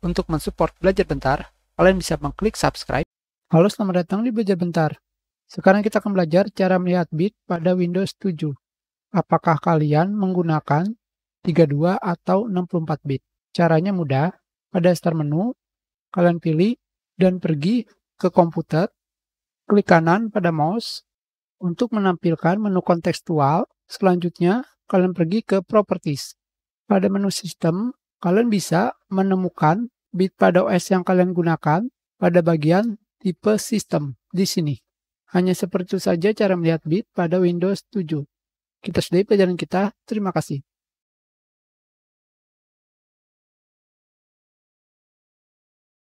Untuk mensupport Belajar Bentar, kalian bisa mengklik subscribe. Halo, selamat datang di Belajar Bentar. Sekarang kita akan belajar cara melihat bit pada Windows 7. Apakah kalian menggunakan 32 atau 64 bit? Caranya mudah. Pada start menu, kalian pilih dan pergi ke komputer. Klik kanan pada mouse untuk menampilkan menu kontekstual. Selanjutnya, kalian pergi ke Properties. Pada menu Sistem, Kalian bisa menemukan bit pada OS yang kalian gunakan pada bagian tipe sistem di sini. Hanya seperti itu saja cara melihat bit pada Windows 7. Kita sudahi pelajaran kita. Terima kasih.